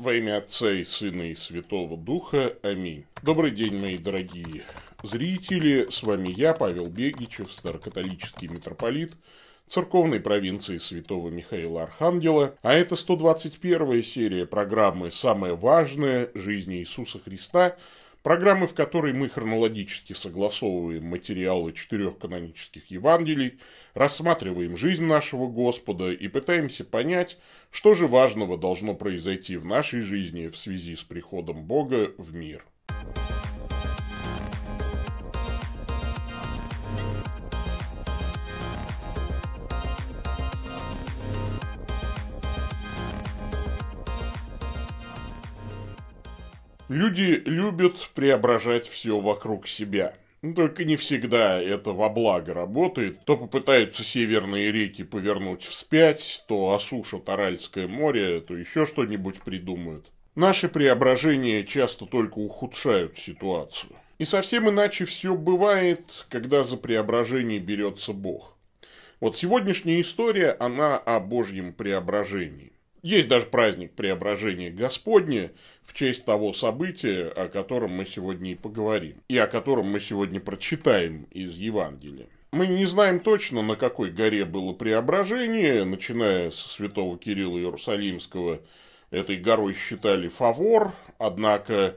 Во имя Отца и Сына и Святого Духа. Аминь. Добрый день, мои дорогие зрители. С вами я, Павел Бегичев, старокатолический митрополит церковной провинции Святого Михаила Архангела. А это 121 серия программы «Самое важное. жизни Иисуса Христа» программы, в которой мы хронологически согласовываем материалы четырех канонических Евангелий, рассматриваем жизнь нашего Господа и пытаемся понять, что же важного должно произойти в нашей жизни в связи с приходом Бога в мир. Thank you Люди любят преображать все вокруг себя. Ну, только не всегда это во благо работает. То попытаются северные реки повернуть вспять, то осушат Аральское море, то еще что-нибудь придумают. Наши преображения часто только ухудшают ситуацию. И совсем иначе все бывает, когда за преображение берется Бог. Вот сегодняшняя история, она о Божьем преображении. Есть даже праздник преображения Господне в честь того события, о котором мы сегодня и поговорим, и о котором мы сегодня прочитаем из Евангелия. Мы не знаем точно, на какой горе было преображение, начиная со святого Кирилла Иерусалимского, этой горой считали Фавор, однако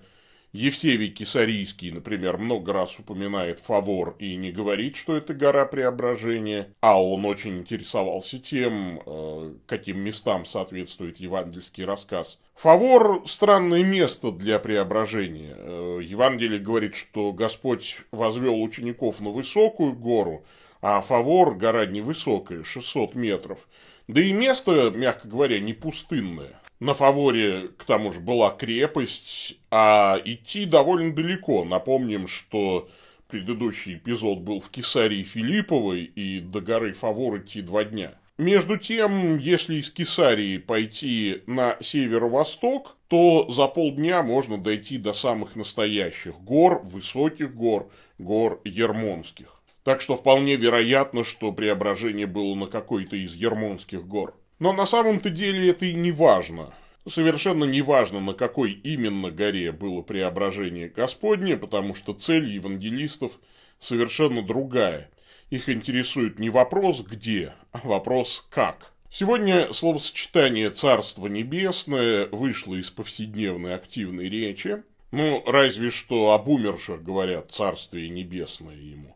Евсевий Кисарийский, например, много раз упоминает Фавор и не говорит, что это гора преображения, а он очень интересовался тем, э, каким местам соответствует евангельский рассказ. Фавор – странное место для преображения. Э, Евангелие говорит, что Господь возвел учеников на высокую гору, а Фавор – гора невысокая, 600 метров. Да и место, мягко говоря, не пустынное. На фаворе, к тому же, была крепость, а идти довольно далеко. Напомним, что предыдущий эпизод был в Кесарии Филипповой, и до горы Фавор идти два дня. Между тем, если из Кесарии пойти на северо-восток, то за полдня можно дойти до самых настоящих гор, высоких гор, гор Ермонских. Так что вполне вероятно, что преображение было на какой-то из Ермонских гор. Но на самом-то деле это и не важно. Совершенно не важно, на какой именно горе было преображение Господне, потому что цель евангелистов совершенно другая. Их интересует не вопрос «где», а вопрос «как». Сегодня словосочетание «Царство Небесное» вышло из повседневной активной речи. Ну, разве что об умерших говорят «Царствие Небесное» ему.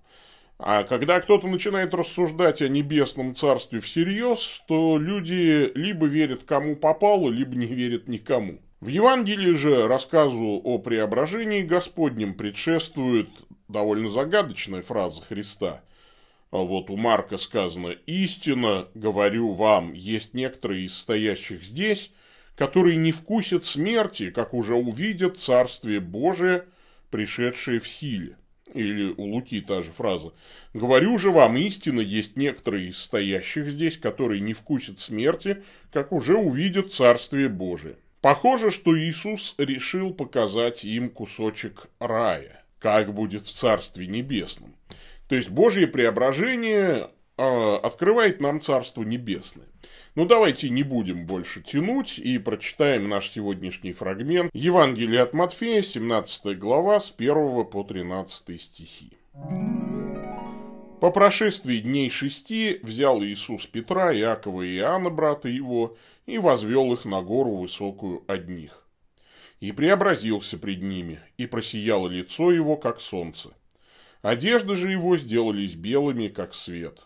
А когда кто-то начинает рассуждать о небесном царстве всерьез, то люди либо верят кому попало, либо не верят никому. В Евангелии же рассказу о преображении Господнем предшествует довольно загадочная фраза Христа. А вот у Марка сказано «Истина говорю вам, есть некоторые из стоящих здесь, которые не вкусят смерти, как уже увидят Царствие Божие, пришедшее в силе» или у Луки та же фраза. «Говорю же вам, истина есть некоторые из стоящих здесь, которые не вкусят смерти, как уже увидят Царствие Божие». Похоже, что Иисус решил показать им кусочек рая, как будет в Царстве Небесном. То есть Божье преображение э, открывает нам Царство Небесное. Ну давайте не будем больше тянуть и прочитаем наш сегодняшний фрагмент Евангелия от Матфея, 17 глава, с 1 по 13 стихи. По прошествии дней шести взял Иисус Петра, Иакова и Иоанна, брата его, и возвел их на гору высокую одних. И преобразился пред ними, и просияло лицо его, как солнце. Одежды же его сделались белыми, как свет.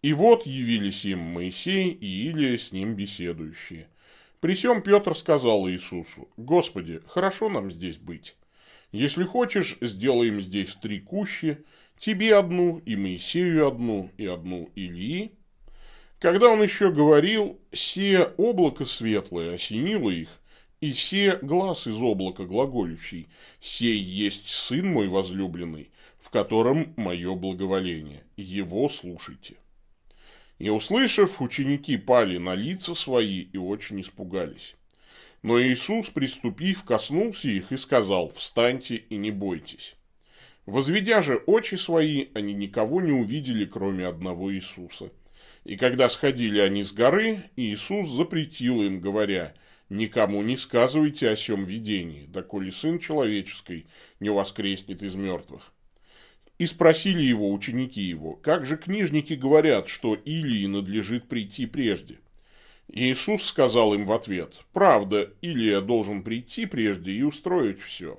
И вот явились им Моисей и Илия с ним беседующие. При сем Петр сказал Иисусу, «Господи, хорошо нам здесь быть. Если хочешь, сделаем здесь три кущи, тебе одну, и Моисею одну, и одну Илии». Когда он еще говорил, «Се облако светлое осенило их, и се глаз из облака глаголющий, сей есть сын мой возлюбленный, в котором мое благоволение, его слушайте». Не услышав, ученики пали на лица свои и очень испугались. Но Иисус, приступив, коснулся их и сказал, «Встаньте и не бойтесь». Возведя же очи свои, они никого не увидели, кроме одного Иисуса. И когда сходили они с горы, Иисус запретил им, говоря, «Никому не сказывайте о сем видении, доколе Сын Человеческий не воскреснет из мертвых». И спросили его ученики его, как же книжники говорят, что Илии надлежит прийти прежде? Иисус сказал им в ответ, «Правда, Илия должен прийти прежде и устроить все.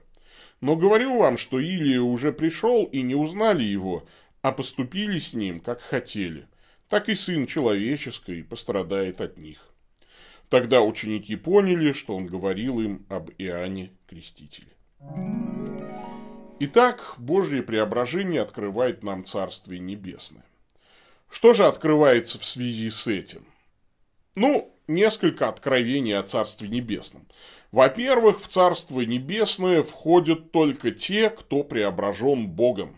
Но говорю вам, что Илия уже пришел и не узнали его, а поступили с ним, как хотели. Так и Сын Человеческий пострадает от них». Тогда ученики поняли, что он говорил им об Иоанне Крестителе. Итак, Божье преображение открывает нам Царствие Небесное. Что же открывается в связи с этим? Ну, несколько откровений о Царстве Небесном. Во-первых, в Царство Небесное входят только те, кто преображен Богом.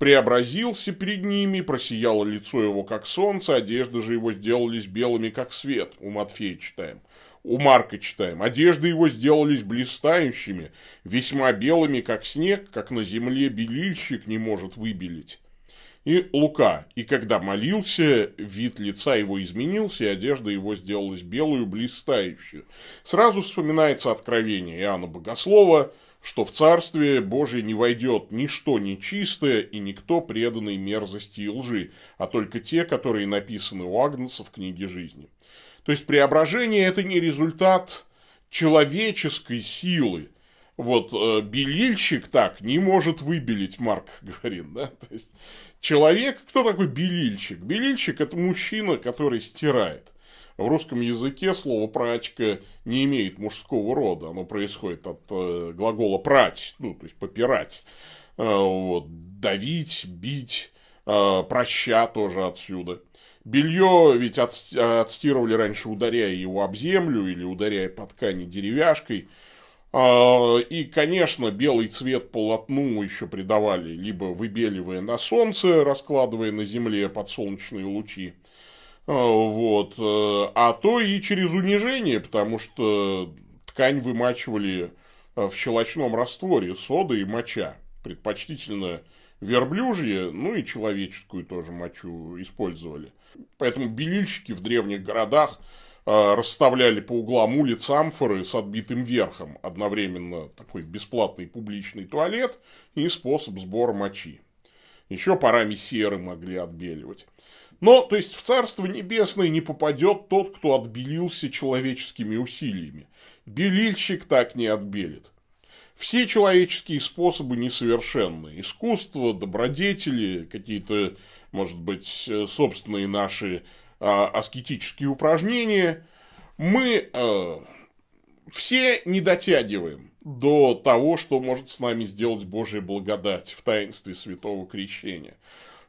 Преобразился перед ними, просияло лицо его, как солнце, одежды же его сделались белыми, как свет. У Матфея читаем у Марка читаем. Одежды его сделались блистающими, весьма белыми, как снег, как на земле белильщик не может выбелить. И Лука, и когда молился, вид лица его изменился, и одежда его сделалась белую, блистающую. Сразу вспоминается откровение Иоанна Богослова, что в Царствие Божие не войдет ничто нечистое и никто преданный мерзости и лжи, а только те, которые написаны у Агнца в книге жизни. То есть преображение это не результат человеческой силы. Вот э, белильщик так не может выбелить, Марк говорит, да? То есть человек, кто такой белильщик? Белильщик это мужчина, который стирает. В русском языке слово прачка не имеет мужского рода, оно происходит от э, глагола прать, ну, то есть попирать, э, вот, давить, бить, э, проща тоже отсюда. Белье ведь от, отстирывали раньше, ударяя его об землю или ударяя по ткани деревяшкой. А, и, конечно, белый цвет полотну еще придавали, либо выбеливая на солнце, раскладывая на земле под солнечные лучи. А, вот. Э, а то и через унижение, потому что ткань вымачивали э, в щелочном растворе соды и моча. Предпочтительно верблюжье, ну и человеческую тоже мочу использовали. Поэтому белильщики в древних городах а, расставляли по углам улиц амфоры с отбитым верхом, одновременно такой бесплатный публичный туалет и способ сбора мочи. Еще парами серы могли отбеливать. Но, то есть, в Царство Небесное не попадет тот, кто отбелился человеческими усилиями. Белильщик так не отбелит. Все человеческие способы несовершенны. Искусство, добродетели, какие-то, может быть, э, собственные наши а, аскетические упражнения. Мы а, все не дотягиваем до того, что может с нами сделать Божья благодать в таинстве святого крещения,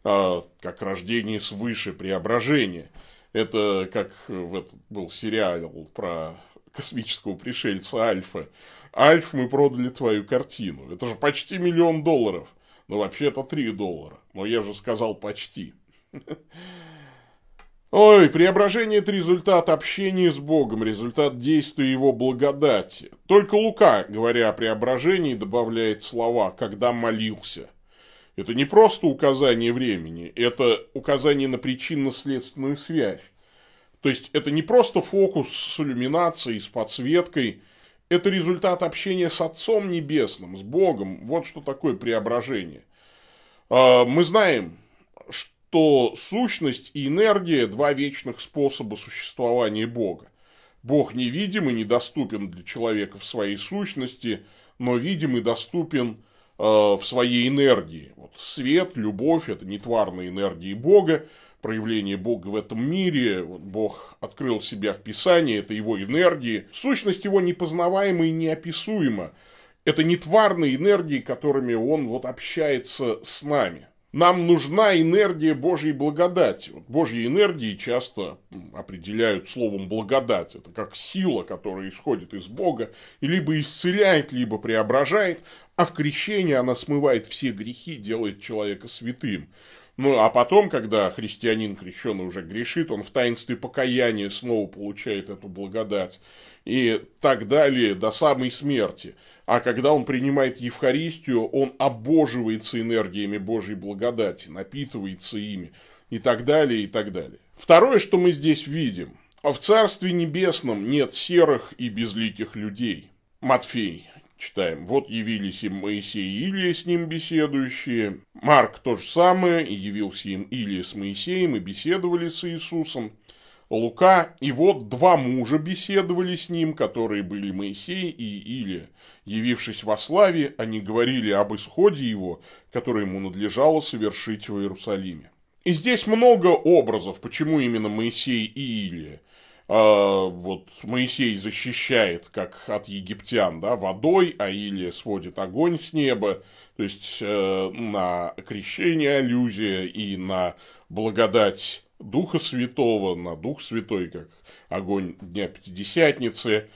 а, как рождение свыше, преображение. Это как в этот был сериал про космического пришельца Альфа. Альф, мы продали твою картину. Это же почти миллион долларов. Ну, вообще-то три доллара. Но я же сказал почти. Ой, преображение – это результат общения с Богом, результат действия Его благодати. Только Лука, говоря о преображении, добавляет слова «когда молился». Это не просто указание времени, это указание на причинно-следственную связь. То есть это не просто фокус с иллюминацией, с подсветкой. Это результат общения с Отцом Небесным, с Богом. Вот что такое преображение. А, мы знаем, что сущность и энергия – два вечных способа существования Бога. Бог невидим и недоступен для человека в своей сущности, но видим и доступен а, в своей энергии. Вот свет, любовь – это нетварные энергии Бога, проявление Бога в этом мире. Бог открыл себя в Писании, это его энергии. Сущность его непознаваема и неописуема. Это не тварные энергии, которыми он вот общается с нами. Нам нужна энергия Божьей благодати. Вот Божьи энергии часто определяют словом благодать. Это как сила, которая исходит из Бога и либо исцеляет, либо преображает. А в крещении она смывает все грехи, делает человека святым. Ну, а потом, когда христианин крещеный уже грешит, он в таинстве покаяния снова получает эту благодать. И так далее до самой смерти. А когда он принимает Евхаристию, он обоживается энергиями Божьей благодати, напитывается ими и так далее, и так далее. Второе, что мы здесь видим. В Царстве Небесном нет серых и безликих людей. Матфей, Читаем. «Вот явились им Моисей и Илия с ним беседующие». Марк то же самое. «Явился им Илия с Моисеем и беседовали с Иисусом». Лука, и вот два мужа беседовали с ним, которые были Моисей и Илия. Явившись во славе, они говорили об исходе его, который ему надлежало совершить в Иерусалиме. И здесь много образов, почему именно Моисей и Илия. А, вот Моисей защищает, как от египтян, да, водой, а или сводит огонь с неба, то есть э, на крещение аллюзия и на благодать Духа Святого, на Дух Святой, как огонь Дня Пятидесятницы.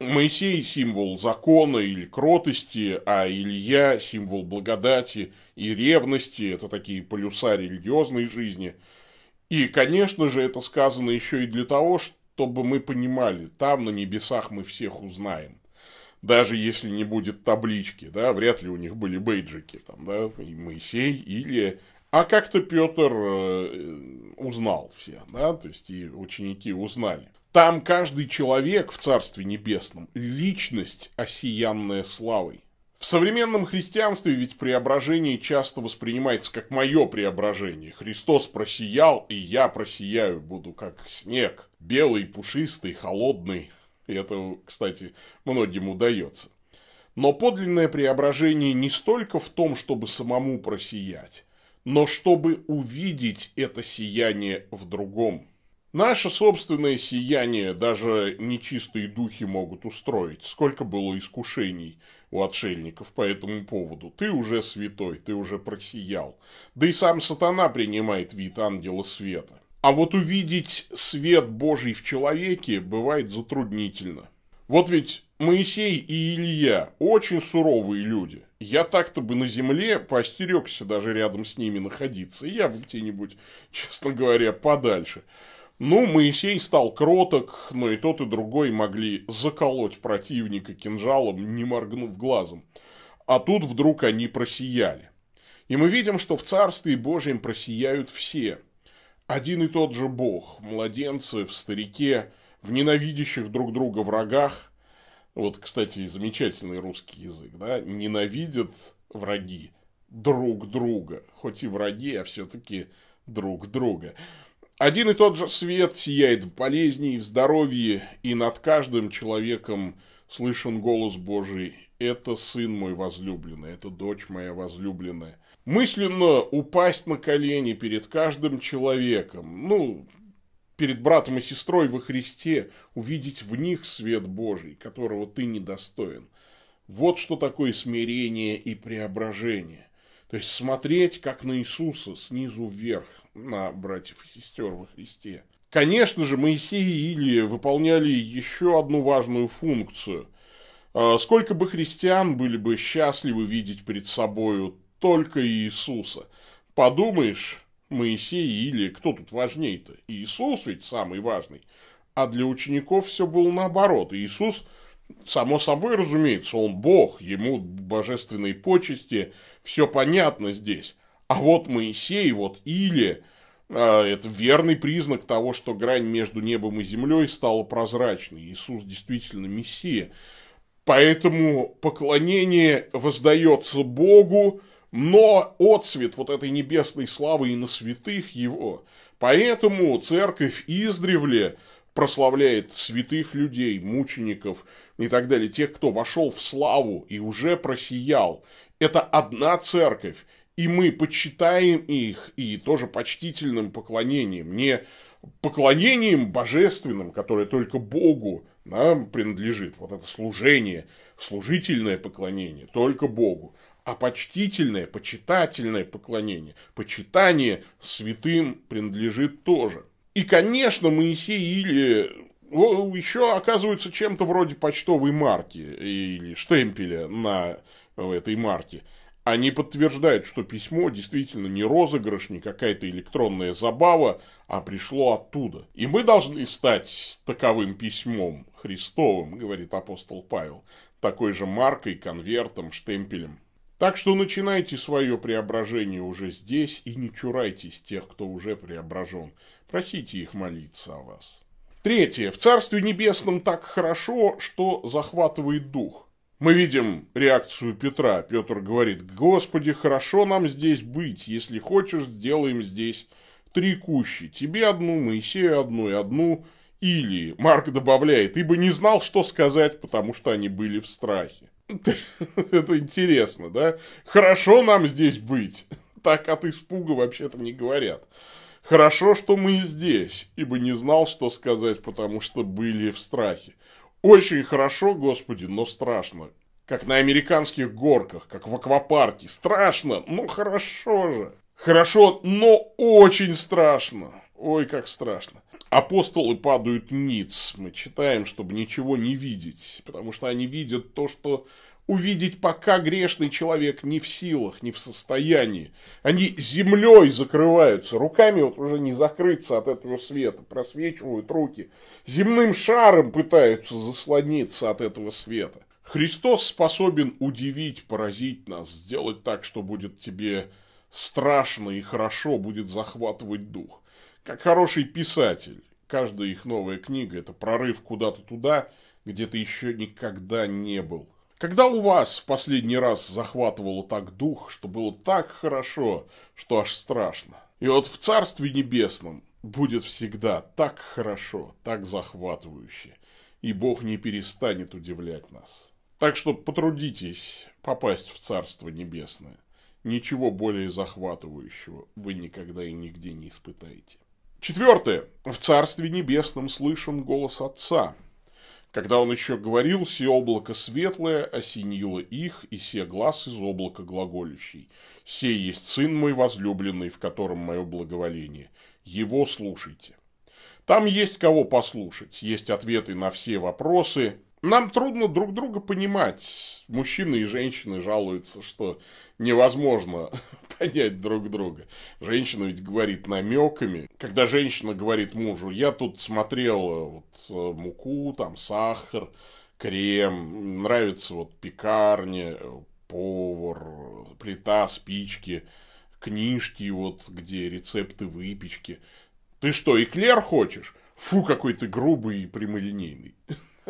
Моисей – символ закона или кротости, а Илья – символ благодати и ревности, это такие полюса религиозной жизни. И, конечно же, это сказано еще и для того, что чтобы мы понимали, там на небесах мы всех узнаем. Даже если не будет таблички, да, вряд ли у них были бейджики, там, да, и Моисей, или... А как-то Петр э, узнал все, да, то есть и ученики узнали. Там каждый человек в Царстве Небесном – личность, осиянная славой. В современном христианстве ведь преображение часто воспринимается как мое преображение. Христос просиял, и я просияю, буду как снег, белый, пушистый, холодный. И это, кстати, многим удается. Но подлинное преображение не столько в том, чтобы самому просиять, но чтобы увидеть это сияние в другом. Наше собственное сияние даже нечистые духи могут устроить. Сколько было искушений – у отшельников по этому поводу. Ты уже святой, ты уже просиял. Да и сам сатана принимает вид ангела света. А вот увидеть свет Божий в человеке бывает затруднительно. Вот ведь Моисей и Илья очень суровые люди. Я так-то бы на земле постерегся даже рядом с ними находиться. Я бы где-нибудь, честно говоря, подальше. Ну, Моисей стал кроток, но и тот, и другой могли заколоть противника кинжалом, не моргнув глазом. А тут вдруг они просияли. И мы видим, что в Царстве Божьем просияют все. Один и тот же Бог, в младенце, в старике, в ненавидящих друг друга врагах. Вот, кстати, замечательный русский язык, да? Ненавидят враги друг друга. Хоть и враги, а все-таки друг друга. Один и тот же свет сияет в болезни и в здоровье, и над каждым человеком слышен голос Божий. Это сын мой возлюбленный, это дочь моя возлюбленная. Мысленно упасть на колени перед каждым человеком, ну, перед братом и сестрой во Христе, увидеть в них свет Божий, которого ты недостоин. Вот что такое смирение и преображение. То есть смотреть, как на Иисуса, снизу вверх на братьев и сестер во Христе. Конечно же, Моисей и Илия выполняли еще одну важную функцию. А сколько бы христиан были бы счастливы видеть перед собою только Иисуса. Подумаешь, Моисей и Илия, кто тут важнее-то? Иисус ведь самый важный. А для учеников все было наоборот. Иисус, само собой разумеется, он Бог, ему божественные почести, все понятно здесь. А вот Моисей, вот Или, а, это верный признак того, что грань между небом и землей стала прозрачной. Иисус действительно Мессия. Поэтому поклонение воздается Богу, но отцвет вот этой небесной славы и на святых его. Поэтому церковь издревле прославляет святых людей, мучеников и так далее, тех, кто вошел в славу и уже просиял. Это одна церковь, и мы почитаем их и тоже почтительным поклонением, не поклонением божественным, которое только Богу нам принадлежит, вот это служение, служительное поклонение только Богу, а почтительное, почитательное поклонение, почитание святым принадлежит тоже. И, конечно, Моисей или еще оказывается чем-то вроде почтовой марки или штемпеля на этой марке – они а подтверждают, что письмо действительно не розыгрыш, не какая-то электронная забава, а пришло оттуда. И мы должны стать таковым письмом Христовым, говорит апостол Павел, такой же маркой, конвертом, штемпелем. Так что начинайте свое преображение уже здесь и не чурайтесь тех, кто уже преображен. Просите их молиться о вас. Третье. В Царстве Небесном так хорошо, что захватывает дух – мы видим реакцию Петра. Петр говорит, «Господи, хорошо нам здесь быть. Если хочешь, сделаем здесь три кущи. Тебе одну, Моисею одну и одну Или Марк добавляет, «Ибо не знал, что сказать, потому что они были в страхе». Это интересно, да? Хорошо нам здесь быть. Так от испуга вообще-то не говорят. Хорошо, что мы здесь, ибо не знал, что сказать, потому что были в страхе. Очень хорошо, господи, но страшно. Как на американских горках, как в аквапарке. Страшно, но хорошо же. Хорошо, но очень страшно. Ой, как страшно. Апостолы падают ниц. Мы читаем, чтобы ничего не видеть, потому что они видят то, что увидеть пока грешный человек не в силах, не в состоянии. Они землей закрываются, руками вот уже не закрыться от этого света, просвечивают руки, земным шаром пытаются заслониться от этого света. Христос способен удивить, поразить нас, сделать так, что будет тебе страшно и хорошо, будет захватывать дух. Как хороший писатель, каждая их новая книга – это прорыв куда-то туда, где ты еще никогда не был. Когда у вас в последний раз захватывало так дух, что было так хорошо, что аж страшно? И вот в Царстве Небесном будет всегда так хорошо, так захватывающе, и Бог не перестанет удивлять нас. Так что потрудитесь попасть в Царство Небесное. Ничего более захватывающего вы никогда и нигде не испытаете. Четвертое. В Царстве Небесном слышен голос Отца, когда он еще говорил, все облако светлое осенило их, и все глаз из облака глаголющий. «Сей есть сын мой возлюбленный, в котором мое благоволение. Его слушайте». Там есть кого послушать, есть ответы на все вопросы. Нам трудно друг друга понимать. Мужчины и женщины жалуются, что невозможно понять друг друга. Женщина ведь говорит намеками. Когда женщина говорит мужу, я тут смотрела вот, э, муку, там сахар, крем, нравится вот пекарня, повар, плита, спички, книжки вот, где рецепты выпечки. Ты что, эклер хочешь? Фу, какой ты грубый и прямолинейный.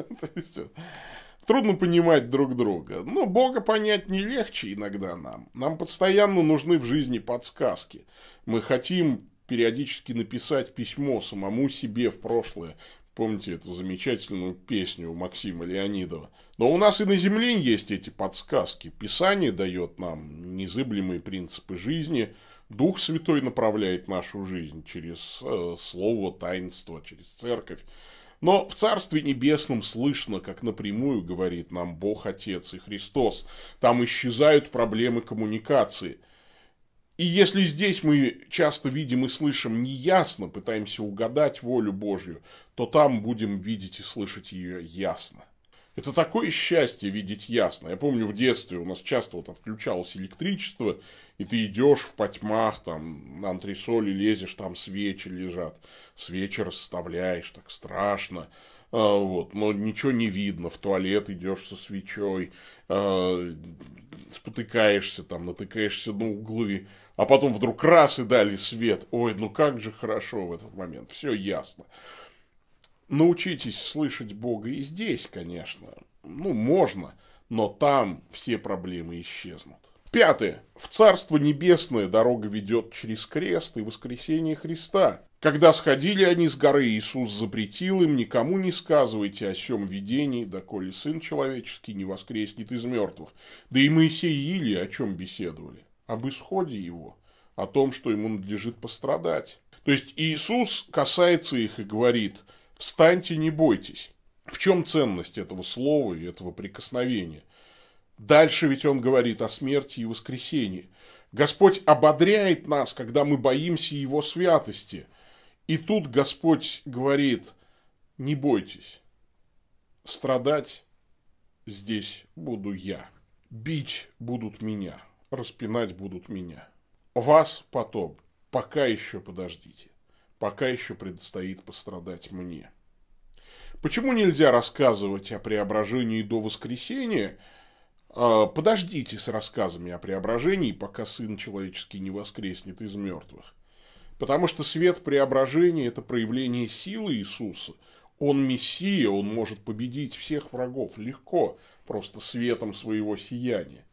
Трудно понимать друг друга, но Бога понять не легче иногда нам. Нам постоянно нужны в жизни подсказки. Мы хотим периодически написать письмо самому себе в прошлое. Помните эту замечательную песню у Максима Леонидова? Но у нас и на Земле есть эти подсказки. Писание дает нам незыблемые принципы жизни, Дух Святой направляет нашу жизнь через э, Слово, таинство, через Церковь. Но в Царстве Небесном слышно, как напрямую говорит нам Бог, Отец и Христос. Там исчезают проблемы коммуникации. И если здесь мы часто видим и слышим неясно, пытаемся угадать волю Божью, то там будем видеть и слышать ее ясно. Это такое счастье видеть ясно. Я помню, в детстве у нас часто вот отключалось электричество, и ты идешь в потьмах, там, на антресоли лезешь, там свечи лежат, свечи расставляешь, так страшно. А, вот, но ничего не видно, в туалет идешь со свечой, а, спотыкаешься там, натыкаешься на углы, а потом вдруг раз и дали свет. Ой, ну как же хорошо в этот момент, все ясно. Научитесь слышать Бога и здесь, конечно. Ну, можно, но там все проблемы исчезнут. Пятое. В Царство Небесное дорога ведет через крест и воскресение Христа. Когда сходили они с горы, Иисус запретил им, никому не сказывайте о сем видении, доколе Сын Человеческий не воскреснет из мертвых. Да и Моисей и Илия о чем беседовали? Об исходе его, о том, что ему надлежит пострадать. То есть Иисус касается их и говорит – Встаньте, не бойтесь. В чем ценность этого слова и этого прикосновения? Дальше ведь он говорит о смерти и воскресении. Господь ободряет нас, когда мы боимся Его святости. И тут Господь говорит, не бойтесь, страдать здесь буду я, бить будут меня, распинать будут меня. Вас потом, пока еще подождите пока еще предстоит пострадать мне. Почему нельзя рассказывать о преображении до воскресения? А, подождите с рассказами о преображении, пока Сын Человеческий не воскреснет из мертвых. Потому что свет преображения – это проявление силы Иисуса. Он Мессия, он может победить всех врагов легко, просто светом своего сияния.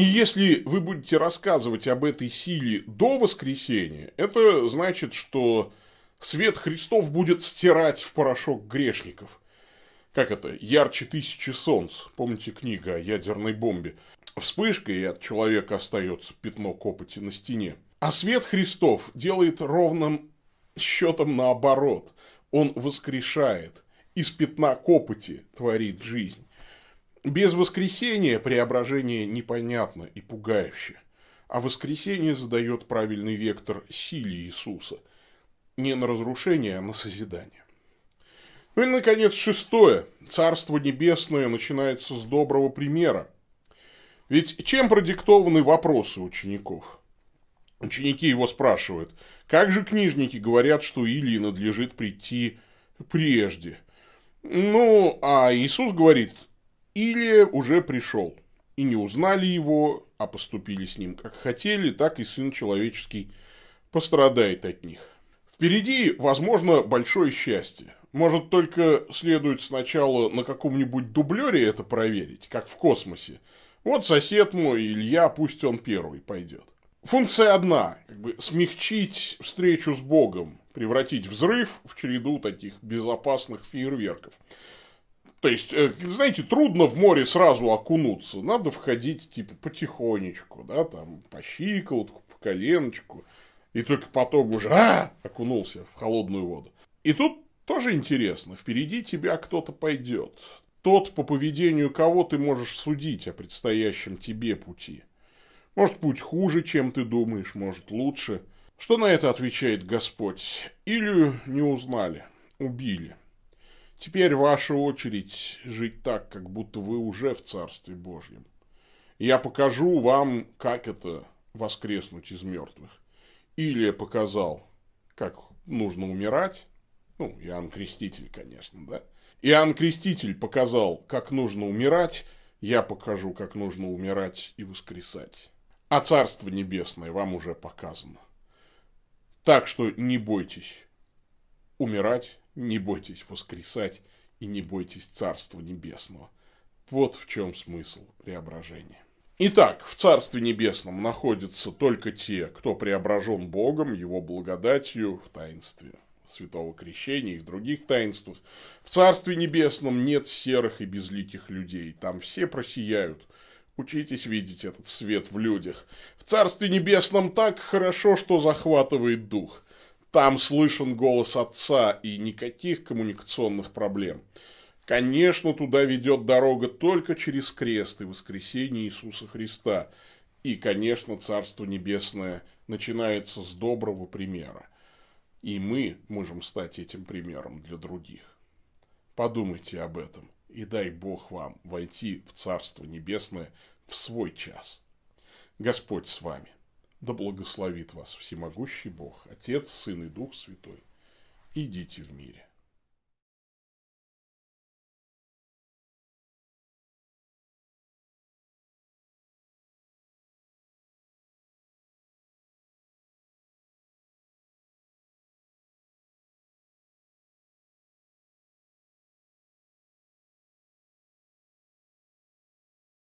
И если вы будете рассказывать об этой силе до воскресения, это значит, что свет Христов будет стирать в порошок грешников. Как это? Ярче тысячи солнц. Помните книга о ядерной бомбе? Вспышка, и от человека остается пятно копоти на стене. А свет Христов делает ровным счетом наоборот. Он воскрешает. Из пятна копоти творит жизнь. Без воскресения преображение непонятно и пугающе, а воскресение задает правильный вектор силе Иисуса, не на разрушение, а на созидание. Ну и, наконец, шестое. Царство Небесное начинается с доброго примера. Ведь чем продиктованы вопросы учеников? Ученики его спрашивают, как же книжники говорят, что Илии надлежит прийти прежде? Ну, а Иисус говорит, или уже пришел и не узнали его, а поступили с ним как хотели, так и Сын Человеческий пострадает от них. Впереди, возможно, большое счастье. Может, только следует сначала на каком-нибудь дублере это проверить, как в космосе. Вот сосед мой, Илья, пусть он первый пойдет. Функция одна как бы смягчить встречу с Богом, превратить взрыв в череду таких безопасных фейерверков. То есть, э, знаете, трудно в море сразу окунуться. Надо входить, типа, потихонечку, да, там, по щиколотку, по коленочку. И только потом уже а, окунулся в холодную воду. И тут тоже интересно. Впереди тебя кто-то пойдет. Тот, по поведению кого ты можешь судить о предстоящем тебе пути. Может, путь хуже, чем ты думаешь, может, лучше. Что на это отвечает Господь? Илью не узнали, убили. Теперь ваша очередь жить так, как будто вы уже в Царстве Божьем. Я покажу вам, как это воскреснуть из мертвых. Илия показал, как нужно умирать. Ну, Иоанн Креститель, конечно, да. Иоанн Креститель показал, как нужно умирать. Я покажу, как нужно умирать и воскресать. А Царство Небесное вам уже показано. Так что не бойтесь умирать не бойтесь воскресать и не бойтесь Царства Небесного. Вот в чем смысл преображения. Итак, в Царстве Небесном находятся только те, кто преображен Богом, Его благодатью в таинстве Святого Крещения и в других таинствах. В Царстве Небесном нет серых и безликих людей, там все просияют. Учитесь видеть этот свет в людях. В Царстве Небесном так хорошо, что захватывает дух – там слышен голос отца и никаких коммуникационных проблем. Конечно, туда ведет дорога только через крест и воскресение Иисуса Христа. И, конечно, Царство Небесное начинается с доброго примера. И мы можем стать этим примером для других. Подумайте об этом, и дай Бог вам войти в Царство Небесное в свой час. Господь с вами. Да благословит вас всемогущий Бог, Отец, Сын и Дух Святой. Идите в мире.